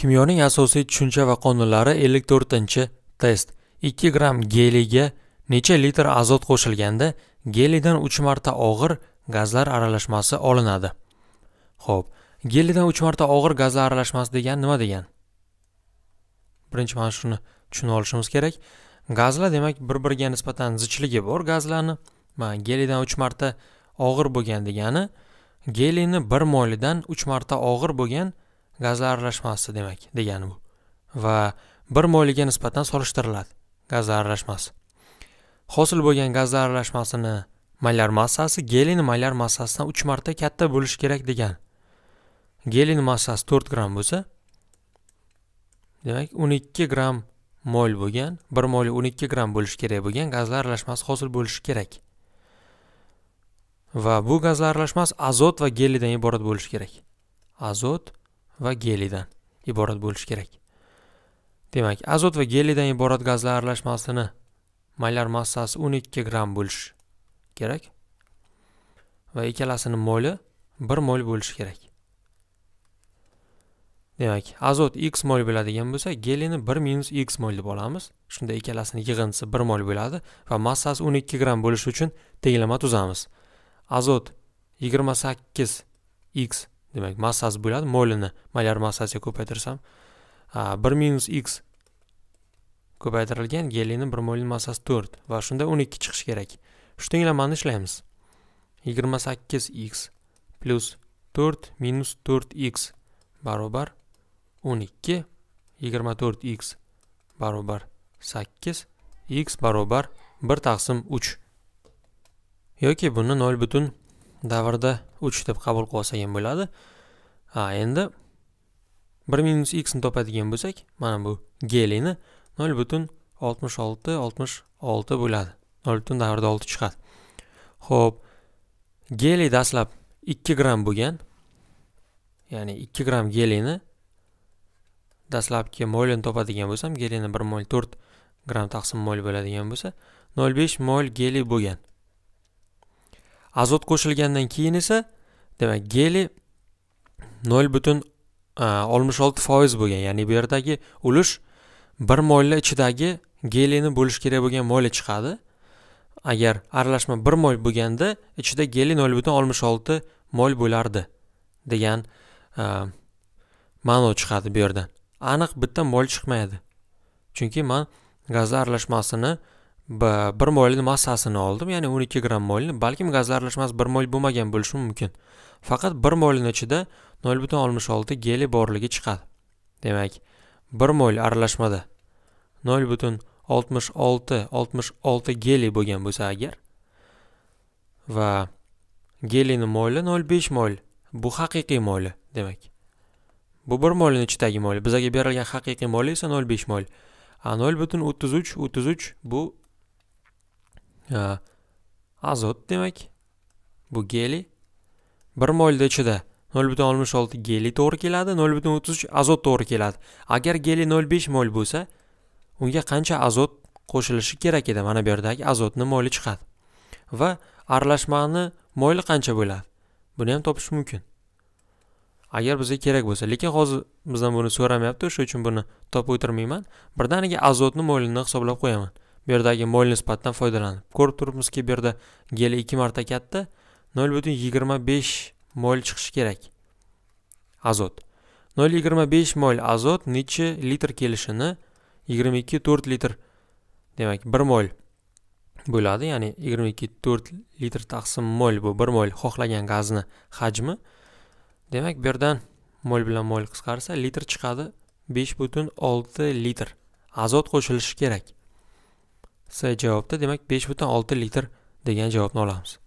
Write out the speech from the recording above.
kimyoning asosiy tushuncha va qonunlari 54 test 2 gram geliga necha litr azot qo'shilganda gelidan 3 marta og'ir gazlar aralashmasi olinadi Xo'p, gelidan 3 marta og'ir gazlar aralashmasi degan nima degan? birinchi mana shuni tushunib olishimiz kerak gazlar demak bir biriga nisbatan zichligi bor gazlarni gelidan 3 marta og'ir bo'lgan degani gelini 1 molidan 3 marta og'ir bo'lgan gazlar aralashmasi demak degani bu va bir molga nisbatan solishtiriladi gazlar aralashmasi hosil bo'lgan gazlar aralashmasini molyar massasi gelin molyar massasidan uch marta katta bo'lishi kerak degan gelin massasi to'rt gramm bo'lsa demak o'n ikki gramm mol bo'lgan bir mol o'n ikki gramm bo'lishi kerak bo'lgan gazlar aralashmasi hosil bo'lishi kerak va bu gazlar aralashmasi azot va gelidan iborat bo'lishi kerak azot va geliydan iborat bo'lishi kerak demak azot va geliydan iborat gazlar aralashmasini maylar massasi 12 gramm bo'lishi kerak va ikkalasini moli 1 mol bo'lishi kerak demak azot x mol bo'ladigan bo'lsa gelini 1 minus x mol deb olamiz shunda ikkalasini yig'indisi 1 mol bo'ladi va massasi 12 gramm bo'lishi uchun tenglama tuzamiz azot 28 x demak massasi bo'ladi molini molyar massasiga ko'paytirsam bir minus x ko'paytirilgan gelini bir molin massasi to'rt va shunda o'n ikki chiqishi kerak shu tenglamani ishlaymiz yigirma sakkiz x plyus to'rt minus to'rt x barobar o'n ikki yigirma to'rt x barobar sakkiz x barobar bir taqsim uch yoki buni nol butun davrda uch deb qabul qilsak ham bo'ladi Ha, endi 1 x ni topadigan bo'lsak mana bu gelini 0 66 bo'ladi 0 butun davrda 6 chiqadi Xo'p, geli dastlab 2 gramm bo'lgan ya'ni 2 gramm gelini dastlabki molini topadigan bo'lsam gelini 1 mol 4 gramm taqsim mol bo'ladigan bo'lsa 0.5 mol geli bo'lgan azot qo'shilgandan keyin esa demak geli nol butun e, oltmish olti foiz bo'lgan ya'ni bu yerdagi ulush bir molni ichidagi gelini bo'lish kerak bo'lgan moli chiqadi agar aralashma bir mol bo'lganda ichida geli nol butun oltmish olti mol bo'lardi degan e, ma'no chiqadi bu yerdan aniq bitta mol chiqmaydi chunki man gazli aralashmasini bir molni massasini oldim ya'ni 12 gramm molni balkim gazli aralashmasi bir mol bo'lmagan bo'lishi mumkin faqat bir molni ichida 0.66 geli borligi chiqadi demak bir mol aralashmada 0.66 66 geli bo'lgan bo'lsa agar va gelini moli 0.5 mol bu haqiqiy moli demak bu bir molni ichidagi moli bizaga berilgan haqiqiy moli esa 0.5 mol a 0.33 33 bu azot demak bu geli bir molda ichida 0.66 geli to'g'ri keladi 0.33 azot to'gri keladi agar geli 0.5 mol bo'lsa unga qancha azot qo'shilishi kerak edi mana bu yerdagi azotni moli chiqadi va aralashmani moli qancha bo'ladi buni ham topish mumkin agar bizga kerak bo'lsa lekin hozir bizdan buni so'ramayapti o'sha uchun buni topib o'tirmayman birdaniga azotni molini hisoblab qo'yaman bu yerdagi mol nisbatidan foydalanib ko'rib turibmizki bu yerda gel ikki marta katta nol butun yigirma besh mol chiqishi kerak azot nol yigirma besh mol azot necha litr kelishini yigirma ikki to'rt litr demak bir mol bo'ladi ya'ni yigirma ikki to'rt litr taqsim mol bu bir mol xohlagan gazni hajmi demak bu yerdan mol bilan mol qisqarsa litr chiqadi besh butun olti litr azot qo'shilishi kerak C javobda demak 5.6 litr degan javobni olamiz